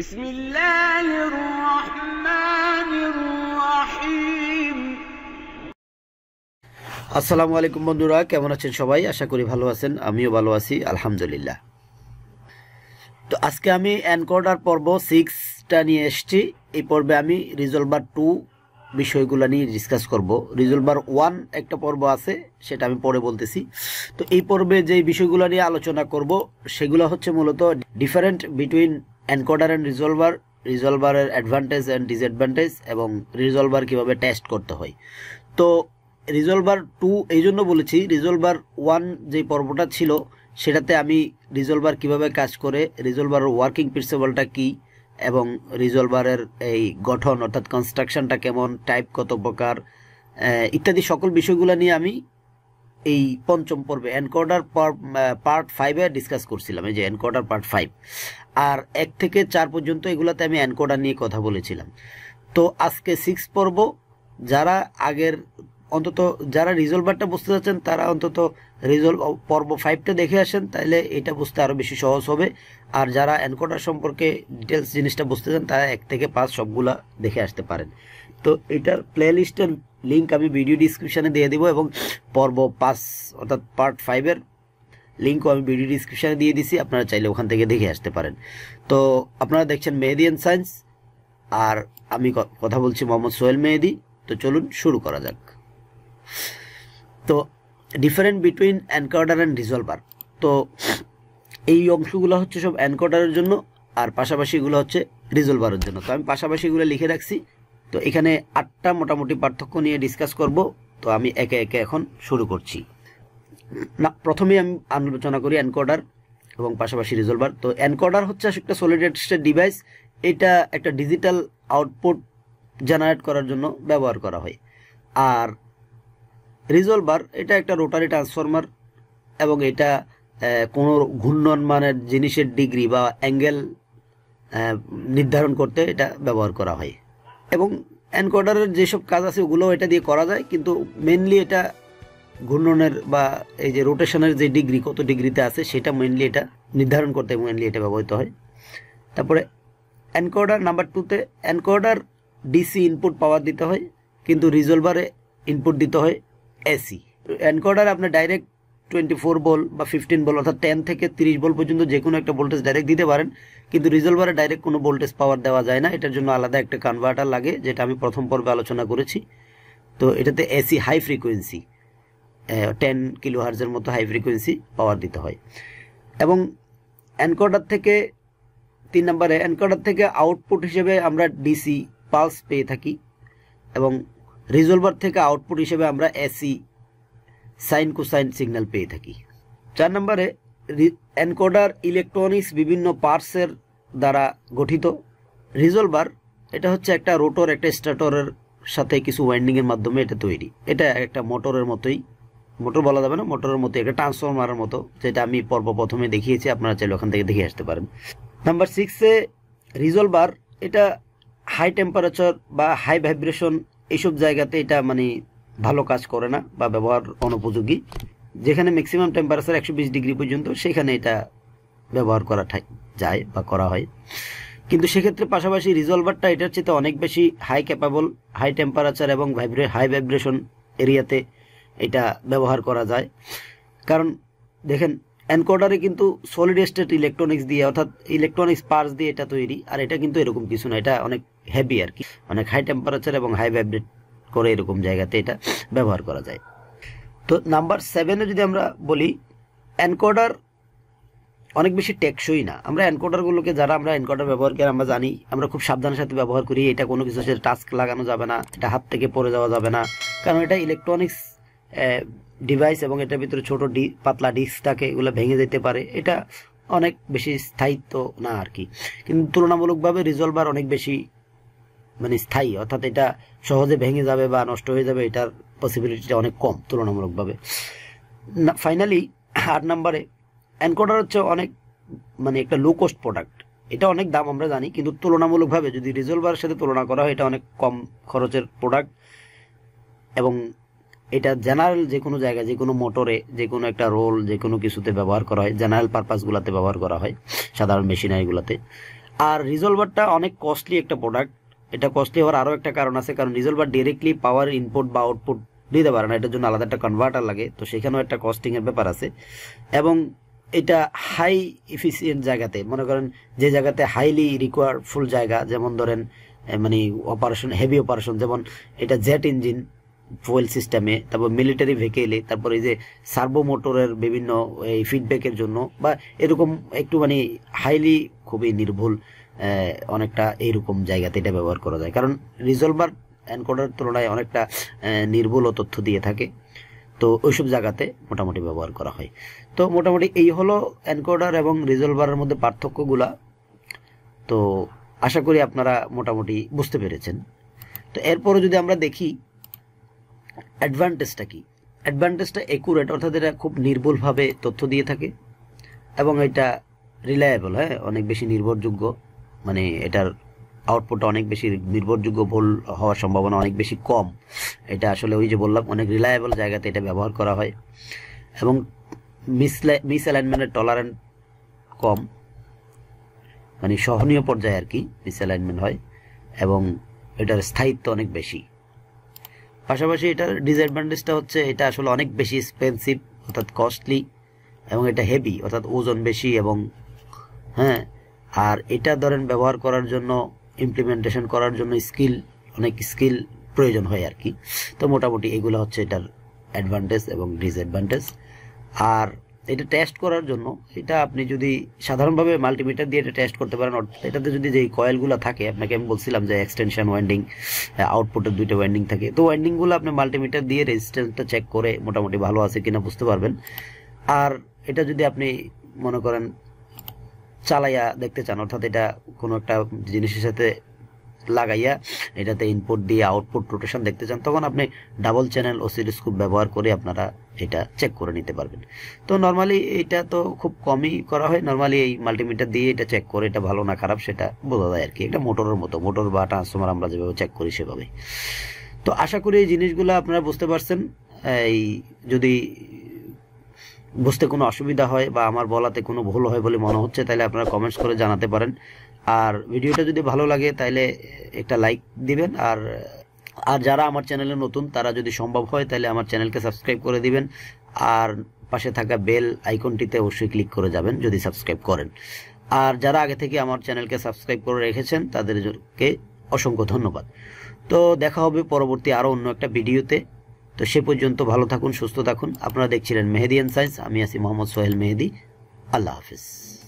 بسم الله الرحمن الرحيم আসসালামু আলাইকুম বন্ধুরা কেমন আছেন সবাই আশা করি ভালো আছেন আমিও ভালো আছি আলহামদুলিল্লাহ তো আজকে আমি অ্যানকর্ডার পর্ব সিক্সটা নিয়ে এসছি এই পর্বে আমি রিজলভার টু বিষয়গুলো নিয়ে ডিসকাস করব রিজলভার ওয়ান একটা পর্ব আছে সেটা আমি পরে বলতেছি তো এই পর্বে যে বিষয়গুলো নিয়ে আলোচনা করব সেগুলো হচ্ছে মূলত different between encoder and resolver রিজলভারের অ্যাডভান্টেজ অ্যান্ড ডিসঅ্যাডভান্টেজ এবং রিজলভার কীভাবে টেস্ট করতে হয় তো রিজলভার টু এই জন্য বলেছি রিজলভার ওয়ান যে পর্বটা ছিল সেটাতে আমি রিজলভার কিভাবে কাজ করে রিজলভারের ওয়ার্কিং প্রিন্সিপালটা কি এবং রিজলভারের এই গঠন অর্থাৎ কনস্ট্রাকশনটা কেমন টাইপ কত প্রকার ইত্যাদি সকল বিষয়গুলো নিয়ে আমি এই পঞ্চম পর্বে এনকোডার পার্ট ফাইভে ডিসকাস করছিলাম এই যে এনকোডার পার্ট ফাইভ আর এক থেকে চার পর্যন্ত এগুলাতে আমি এনকোডার নিয়ে কথা বলেছিলাম তো আজকে সিক্স পর্ব যারা আগের অন্তত যারা রিজলভারটা বুঝতে চাচ্ছেন তারা অন্তত রিজলভ পর্ব ফাইভটা দেখে আসেন তাহলে এটা বুঝতে আরও বেশি সহজ হবে আর যারা এনকোডার সম্পর্কে ডিটেলস জিনিসটা বুঝতে চান তারা এক থেকে পাঁচ সবগুলা দেখে আসতে পারেন তো এটার প্লে লিস্টের লিঙ্ক আমি ভিডিও ডিসক্রিপশানে দিয়ে দেবো এবং পর্ব পাঁচ অর্থাৎ পার্ট ফাইভের লিঙ্কও আমি ভিডিও ডিসক্রিপশানে দিয়ে দিছি আপনারা চাইলে ওখান থেকে দেখে আসতে পারেন তো আপনারা দেখছেন মেহেদি অ্যান্ড সায়েন্স আর আমি কথা বলছি মোহাম্মদ সোহেল মেহেদি তো চলুন শুরু করা যাক তো different between encoder and resolver তো এই অংশগুলো হচ্ছে সব অ্যানকর্ডারের জন্য আর পাশাপাশিগুলো হচ্ছে রিজলভারের জন্য তো আমি পাশাপাশিগুলো লিখে রাখছি তো এখানে আটটা মোটামুটি পার্থক্য নিয়ে ডিসকাস করব তো আমি একে একে এখন শুরু করছি না প্রথমে আমি আলোচনা করি অ্যানকোডার এবং পাশাপাশি রিজলভার তো অ্যানকোডার হচ্ছে একটা সলিডেড স্টেট ডিভাইস এটা একটা ডিজিটাল আউটপুট জেনারেট করার জন্য ব্যবহার করা হয় আর রিজলভার এটা একটা রোটারি ট্রান্সফর্মার এবং এটা কোনো ঘূর্ণন মানের জিনিসের ডিগ্রি বা অ্যাঙ্গেল নির্ধারণ করতে এটা ব্যবহার করা হয় এবং এনকোডারের যেসব কাজ আছে ওগুলোও এটা দিয়ে করা যায় কিন্তু মেনলি এটা ঘূর্ণনের বা এই যে রোটেশনের যে ডিগ্রি কত ডিগ্রিতে আছে সেটা মেনলি এটা নির্ধারণ করতে মেনলি এটা ব্যবহৃত হয় তারপরে অ্যানকোডার নাম্বার টুতে অ্যানকোডার ডিসি ইনপুট পাওয়ার দিতে হয় কিন্তু রিজলভারে ইনপুট দিতে হয় এসি অ্যানকোডার আপনার ডাইরেক্ট টোয়েন্টি ফোর বল বা ফিফটিন বল অর্থাৎ টেন থেকে তিরিশ বল পর্যন্ত যে কোনো একটা ভোল্টেজ ডাইরেক্ট দিতে পারেন কিন্তু রিজলভারে ডাইরেক্ট কোনো ভোল্টেজ পাওয়ার দেওয়া যায় না এটার জন্য আলাদা একটা কনভার্টার লাগে যেটা আমি প্রথম পর্বে আলোচনা করেছি তো এটাতে AC high frequency ten kilo হার্জের মতো হাই ফ্রিকোয়েন্সি পাওয়ার দিতে হয় এবং অ্যানকোডার থেকে তিন নম্বরে অ্যানকোডার থেকে আউটপুট হিসেবে আমরা ডিসি পালস পেয়ে থাকি এবং রিজলভার থেকে আউটপুট হিসেবে আমরা এসি সাইন কোসাইন সিগন্যাল পেয়ে থাকি চার নম্বরে এনকোডার ইলেকট্রনিক্স বিভিন্ন পার্টসের দ্বারা গঠিত রিজলভার এটা হচ্ছে একটা রোটর একটা স্টার্টরের সাথে কিছু ওয়াইন্ডিংয়ের মাধ্যমে এটা তৈরি এটা একটা মোটরের মতোই মোটর বলা যাবে না মোটরের মতো একটা ট্রান্সফরমারের মতো যেটা আমি পর্ব প্রথমে দেখিয়েছি আপনারা চাইলে ওখান থেকে দেখে আসতে পারেন নাম্বার সিক্সে রিজলভার এটা হাই টেম্পারেচার বা হাই ভাইব্রেশন এইসব জায়গাতে এটা মানে ভালো কাজ করে না বা ব্যবহার অনুপযোগী যেখানে ম্যাক্সিমাম টেম্পারেচার একশো ডিগ্রি পর্যন্ত সেখানে এটা ব্যবহার করা যায় বা করা হয় কিন্তু সেক্ষেত্রে পাশাপাশি রিজলভারটা এটার চেয়ে অনেক বেশি হাই ক্যাপাবল হাই টেম্পারেচার এবং ভাইব্রে হাই ভাইব্রেশন এরিয়াতে এটা ব্যবহার করা যায় কারণ দেখেন অ্যানকোডারে কিন্তু সলিড স্টেট ইলেকট্রনিক্স দিয়ে অর্থাৎ ইলেকট্রনিক্স পার্স দিয়ে এটা তৈরি আর এটা কিন্তু এরকম কিছু না এটা অনেক হেভি আর কি অনেক হাই টেম্পারেচার এবং হাই ভাইব্রেট করে এরকম জায়গাতে এটা ব্যবহার করা যায় তো নাম্বার সেভেনে যদি আমরা বলি অ্যানকোডার অনেক বেশি টেকসই না আমরা অ্যানকোডারগুলোকে যারা আমরা অ্যানকোডার ব্যবহার করি আমরা জানি আমরা খুব সাবধানের সাথে ব্যবহার করি এটা কোনো কিছু টাস্ক লাগানো যাবে না এটা হাত থেকে পড়ে যাওয়া যাবে না কারণ এটা ইলেকট্রনিক্স ডিভাইস এবং এটার ভিতরে ছোটো ডি পাতলা ডিস্ক থাকে এগুলো ভেঙে যেতে পারে এটা অনেক বেশি স্থায়িত্ব না আর কি কিন্তু তুলনামূলকভাবে রিজলভার অনেক বেশি মানে স্থায়ী অর্থাৎ এটা সহজে ভেঙে যাবে বা নষ্ট হয়ে যাবে এটার পসিবিলিটিটা অনেক কম তুলনামূলকভাবে ফাইনালি আট নাম্বারে অ্যানকোডার হচ্ছে অনেক মানে একটা লো কস্ট প্রোডাক্ট এটা অনেক দাম আমরা জানি কিন্তু তুলনামূলকভাবে যদি রিজলভারের সাথে তুলনা করা হয় এটা অনেক কম খরচের প্রোডাক্ট এবং এটা জেনারেল যে কোনো জায়গায় যে কোনো মোটরে যে কোনো একটা রোল যে কোনো কিছুতে ব্যবহার করা হয় জেনারেল পারপাসগুলোতে ব্যবহার করা হয় সাধারণ মেশিনারিগুলোতে আর রিজলভারটা অনেক কস্টলি একটা প্রোডাক্ট এটা কস্টলি হওয়ার আরও একটা কারণ আছে কারণ রিজলভার ডিরেক্টলি পাওয়ার ইনপুট বা আউটপুট দিতে পারে না এটার জন্য আলাদা একটা কনভার্টার লাগে তো সেখানেও একটা কস্টিংয়ের ব্যাপার আছে এবং এটা হাই ইফিসিয়েন্ট জায়গাতে মনে করেন যে জায়গাতে হাইলি রিকোয়ারফুল জায়গা যেমন ধরেন মানে অপারেশন হেভি অপারেশন যেমন এটা জেট ইঞ্জিন ফুয়েল সিস্টেমে তারপর মিলিটারি ভেহিকেলে তারপর এই যে সার্বো মোটরের বিভিন্ন এই ফিডব্যাকের জন্য বা এরকম একটু মানে হাইলি খুবই নির্ভুল অনেকটা এইরকম জায়গাতে এটা ব্যবহার করা যায় কারণ রিজলভার অ্যানকোডার তুলনায় অনেকটা নির্ভুল তথ্য দিয়ে থাকে তো ওইসব জায়গাতে মোটামুটি ব্যবহার করা হয় তো মোটামুটি এই হলো অ্যানকোডার এবং রিজলভারের মধ্যে পার্থক্যগুলা তো আশা করি আপনারা মোটামুটি বুঝতে পেরেছেন তো এরপরে যদি আমরা দেখি অ্যাডভান্টেজটা কি অ্যাডভান্টেজটা একুরেট অর্থাৎ এটা খুব নির্ভুলভাবে তথ্য দিয়ে থাকে এবং এটা রিলায়েবল হ্যাঁ অনেক বেশি নির্ভরযোগ্য মানে এটার আউটপুটটা অনেক বেশি নির্ভরযোগ্য ভুল হওয়ার সম্ভাবনা অনেক বেশি কম এটা আসলে ওই যে বললাম অনেক রিলায়েবল জায়গাতে এটা ব্যবহার করা হয় এবং মিসলে অ্যালাইনমেন্টের টলারেন্ট কম মানে সহনীয় পর্যায়ে আর কি মিস অ্যালাইনমেন্ট হয় এবং এটার স্থায়িত্ব অনেক বেশি পাশাপাশি এটার ডিসঅ্যাডভান্টেজটা হচ্ছে এটা আসলে অনেক বেশি এক্সপেন্সিভ অর্থাৎ কস্টলি এবং এটা হেভি অর্থাৎ ওজন বেশি এবং হ্যাঁ আর এটা ধরেন ব্যবহার করার জন্য ইমপ্লিমেন্টেশন করার জন্য স্কিল অনেক স্কিল প্রয়োজন হয় আর কি তো মোটামুটি এগুলো হচ্ছে এটার অ্যাডভান্টেজ এবং ডিসঅ্যাডভান্টেজ আর এটা টেস্ট করার জন্য এটা আপনি যদি সাধারণভাবে মাল্টিমিটার দিয়ে এটা টেস্ট করতে পারেন এটাতে যদি যে কয়েলগুলো থাকে আপনাকে আমি বলছিলাম যে এক্সটেনশন ওয়াইন্ডিং আউটপুটের দুইটা ওয়াইন্ডিং থাকে তো ওয়াইন্ডিংগুলো আপনি মাল্টিমিটার দিয়ে রেজিস্ট্যান্সটা চেক করে মোটামুটি ভালো আছে কিনা বুঝতে পারবেন আর এটা যদি আপনি মনে করেন চালাইয়া দেখতে চান অর্থাৎ এটা কোনো একটা জিনিসের সাথে লাগাইয়া এটাতে ইনপুট দিয়ে আউটপুট রোটেশন দেখতে চান তখন আপনি ডাবল চ্যানেল ও ওসিলোস্কোপ ব্যবহার করে আপনারা এটা চেক করে নিতে পারবেন তো নর্মালি এটা তো খুব কমই করা হয় নর্মালি এই মাল্টিমিটার দিয়ে এটা চেক করে এটা ভালো না খারাপ সেটা বোঝা যায় আর কি এটা মোটরের মতো মোটর বা ট্রান্সফর্মার আমরা যেভাবে চেক করি সেভাবে তো আশা করি এই জিনিসগুলো আপনারা বুঝতে পারছেন এই যদি বুঝতে কোনো অসুবিধা হয় বা আমার বলাতে কোনো ভুল হয় বলে মনে হচ্ছে তাহলে আপনারা কমেন্টস করে জানাতে পারেন আর ভিডিওটা যদি ভালো লাগে তাহলে একটা লাইক দিবেন আর আর যারা আমার চ্যানেলে নতুন তারা যদি সম্ভব হয় তাহলে আমার চ্যানেলকে সাবস্ক্রাইব করে দিবেন আর পাশে থাকা বেল আইকনটিতে অবশ্যই ক্লিক করে যাবেন যদি সাবস্ক্রাইব করেন আর যারা আগে থেকে আমার চ্যানেলকে সাবস্ক্রাইব করে রেখেছেন তাদেরকে অসংখ্য ধন্যবাদ তো দেখা হবে পরবর্তী আরও অন্য একটা ভিডিওতে তো সে পর্যন্ত ভালো থাকুন সুস্থ থাকুন আপনারা দেখছিলেন মেহেদি অ্যান্ড সায়েন্স আমি আছি মোহাম্মদ সোহেল মেহেদি আল্লাহ হাফিজ